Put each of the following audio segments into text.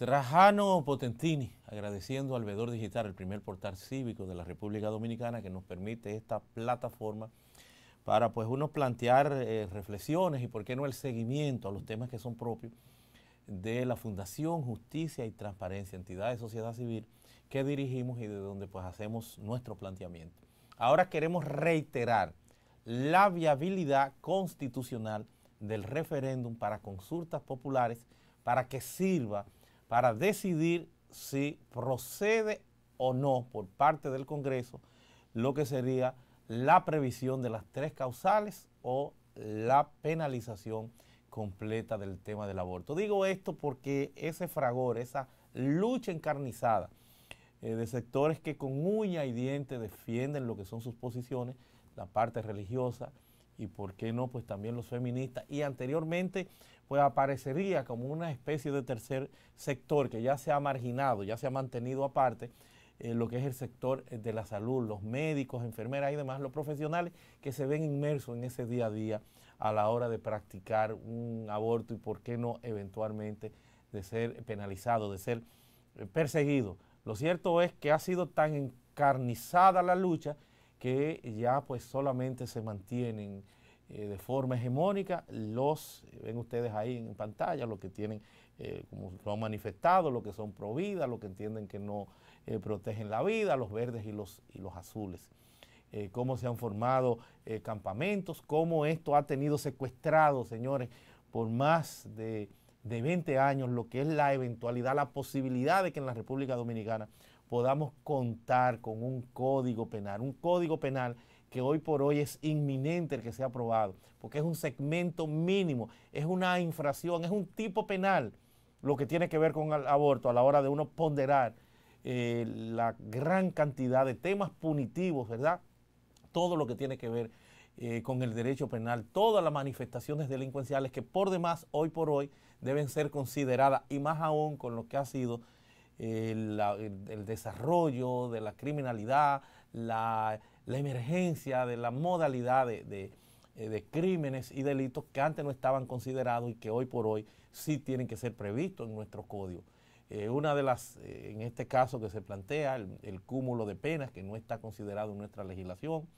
Trajano Potentini, agradeciendo al Vedor Digital, el primer portal cívico de la República Dominicana que nos permite esta plataforma para pues uno plantear eh, reflexiones y por qué no el seguimiento a los temas que son propios de la Fundación Justicia y Transparencia, entidad de sociedad civil que dirigimos y de donde pues hacemos nuestro planteamiento. Ahora queremos reiterar la viabilidad constitucional del referéndum para consultas populares para que sirva para decidir si procede o no por parte del Congreso lo que sería la previsión de las tres causales o la penalización completa del tema del aborto. Digo esto porque ese fragor, esa lucha encarnizada eh, de sectores que con uña y diente defienden lo que son sus posiciones, la parte religiosa, y por qué no, pues también los feministas. Y anteriormente, pues aparecería como una especie de tercer sector que ya se ha marginado, ya se ha mantenido aparte, eh, lo que es el sector de la salud, los médicos, enfermeras y demás, los profesionales que se ven inmersos en ese día a día a la hora de practicar un aborto y por qué no eventualmente de ser penalizado, de ser perseguido. Lo cierto es que ha sido tan encarnizada la lucha que ya pues solamente se mantienen eh, de forma hegemónica los, ven ustedes ahí en pantalla, los que tienen, eh, como lo han manifestado, los que son pro vida, los que entienden que no eh, protegen la vida, los verdes y los, y los azules. cómo se han formado campamentos, cómo esto ha tenido secuestrado, señores, por más de 20 años lo que es la eventualidad, la posibilidad de que en la República Dominicana podamos contar con un código penal, un código penal que hoy por hoy es inminente el que sea aprobado, porque es un segmento mínimo, es una infracción, es un tipo penal lo que tiene que ver con el aborto a la hora de uno ponderar eh, la gran cantidad de temas punitivos, ¿verdad? Todo lo que tiene que ver eh, con el derecho penal, todas las manifestaciones delincuenciales que por demás hoy por hoy deben ser consideradas y más aún con lo que ha sido eh, eh, el, desarrollo de la criminalidad, la, emergencia de la modalidad eh, de, crímenes y delitos que antes no estaban considerados y que hoy por hoy sí tienen que ser previstos en nuestro código. una de las, en este caso que se plantea, el, cúmulo de penas que no está considerado en nuestra legislación,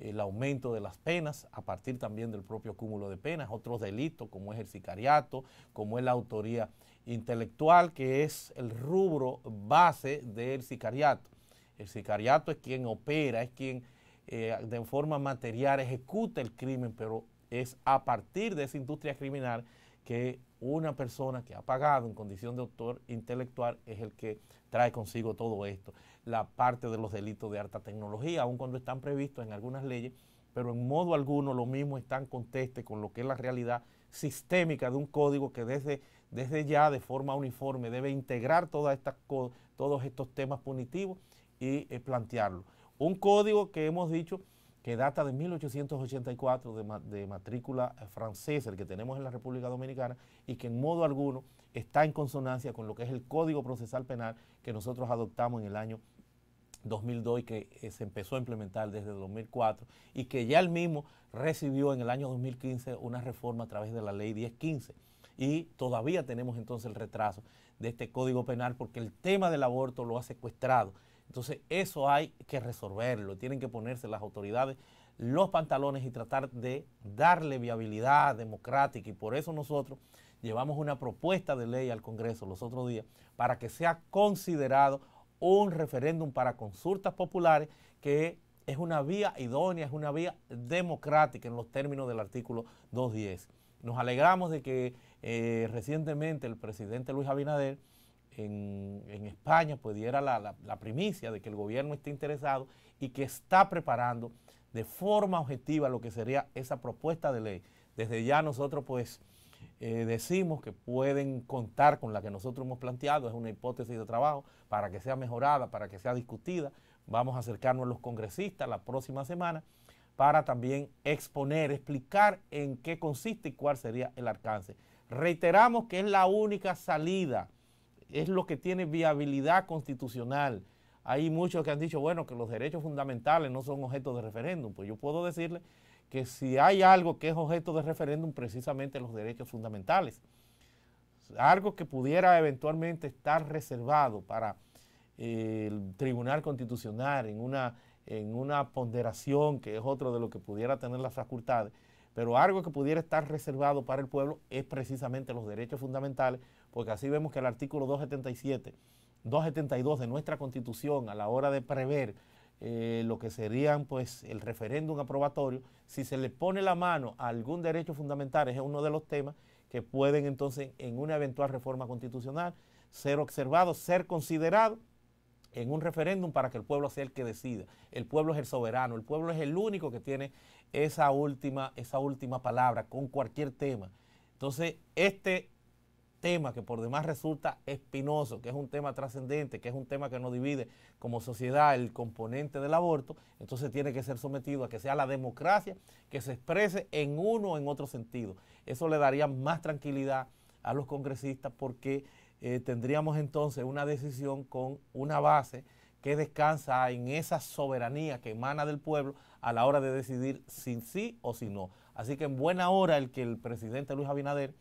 el aumento de las penas a partir también del propio cúmulo de penas, otros delitos como es el sicariato, como es la autoría intelectual, que es el rubro base del sicariato. El sicariato es quien opera, es quien eh, de forma material ejecuta el crimen, pero es a partir de esa industria criminal que una persona que ha pagado en condición de autor intelectual es el que trae consigo todo esto. La parte de los delitos de alta tecnología, aun cuando están previstos en algunas leyes, pero en modo alguno lo mismo está en conteste con lo que es la realidad sistémica de un código que desde desde ya de forma uniforme, debe integrar todas estas, todos estos temas punitivos y eh, plantearlo. Un código que hemos dicho que data de 1884 de, matrícula eh, francesa, el que tenemos en la República Dominicana, y que en modo alguno está en consonancia con lo que es el Código Procesal Penal que nosotros adoptamos en el año 2002 y que eh, se empezó a implementar desde 2004 y que ya el mismo recibió en el año 2015 una reforma a través de la ley 1015 y todavía tenemos entonces el retraso de este código penal porque el tema del aborto lo ha secuestrado. Entonces eso hay que resolverlo, tienen que ponerse las autoridades los pantalones y tratar de darle viabilidad democrática y por eso nosotros llevamos una propuesta de ley al Congreso los otros días para que sea considerado un referéndum para consultas populares que es una vía idónea, es una vía democrática en los términos del artículo 210. Nos alegramos de que eh, recientemente el presidente Luis Abinader en, España pudiera diera la, primicia de que el gobierno esté interesado y que está preparando de forma objetiva lo que sería esa propuesta de ley. Desde ya nosotros pues... Eh, decimos que pueden contar con la que nosotros hemos planteado, es una hipótesis de trabajo, para que sea mejorada, para que sea discutida. Vamos a acercarnos a los congresistas la próxima semana para también exponer, explicar en qué consiste y cuál sería el alcance. Reiteramos que es la única salida, es lo que tiene viabilidad constitucional. Hay muchos que han dicho, bueno, que los derechos fundamentales no son objeto de referéndum. Pues yo puedo decirle que si hay algo que es objeto de referéndum, precisamente los derechos fundamentales. Algo que pudiera eventualmente estar reservado para eh, el Tribunal Constitucional en una en una ponderación que es otro de lo que pudiera tener las facultades, pero algo que pudiera estar reservado para el pueblo es precisamente los derechos fundamentales, porque así vemos que el artículo 277, 272 de nuestra Constitución a la hora de prever eh, lo que serían pues el referéndum aprobatorio, si se le pone la mano a algún derecho fundamental, es uno de los temas que pueden entonces en una eventual reforma constitucional ser observado, ser considerado, en un referéndum para que el pueblo sea el que decida. El pueblo es el soberano, el pueblo es el único que tiene esa última, esa última palabra con cualquier tema. Entonces, este tema que por demás resulta espinoso, que es un tema trascendente, que es un tema que nos divide como sociedad, el componente del aborto, entonces tiene que ser sometido a que sea la democracia que se exprese en uno o en otro sentido. Eso le daría más tranquilidad a los congresistas porque eh, tendríamos entonces una decisión con una base que descansa en esa soberanía que emana del pueblo a la hora de decidir si sí o si no. Así que en buena hora el que el presidente Luis Abinader,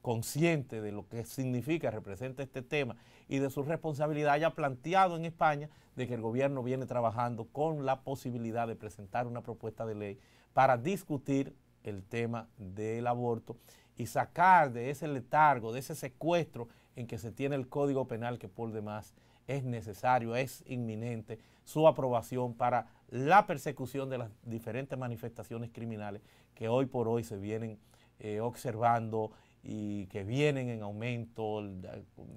consciente de lo que significa, representa este tema y de su responsabilidad, haya planteado en España de que el gobierno viene trabajando con la posibilidad de presentar una propuesta de ley para discutir el tema del aborto y sacar de ese letargo, de ese secuestro en que se tiene el Código Penal que por demás es necesario, es inminente su aprobación para la persecución de las diferentes manifestaciones criminales que hoy por hoy se vienen eh, observando y que vienen en aumento,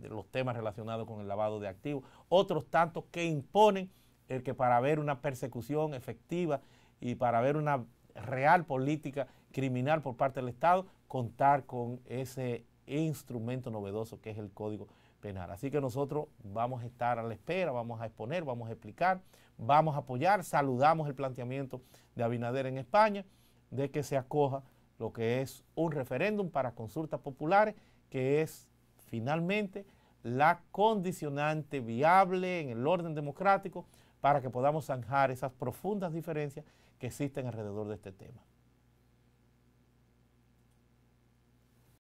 los temas relacionados con el lavado de activos, otros tantos que imponen el que para ver una persecución efectiva y para ver una real política criminal por parte del Estado, contar con ese instrumento novedoso que es el Código Penal. Así que nosotros vamos a estar a la espera, vamos a exponer, vamos a explicar, vamos a apoyar, saludamos el planteamiento de Abinader en España de que se acoja lo que es un referéndum para consultas populares, que es finalmente la condicionante viable en el orden democrático para que podamos zanjar esas profundas diferencias que existen alrededor de este tema.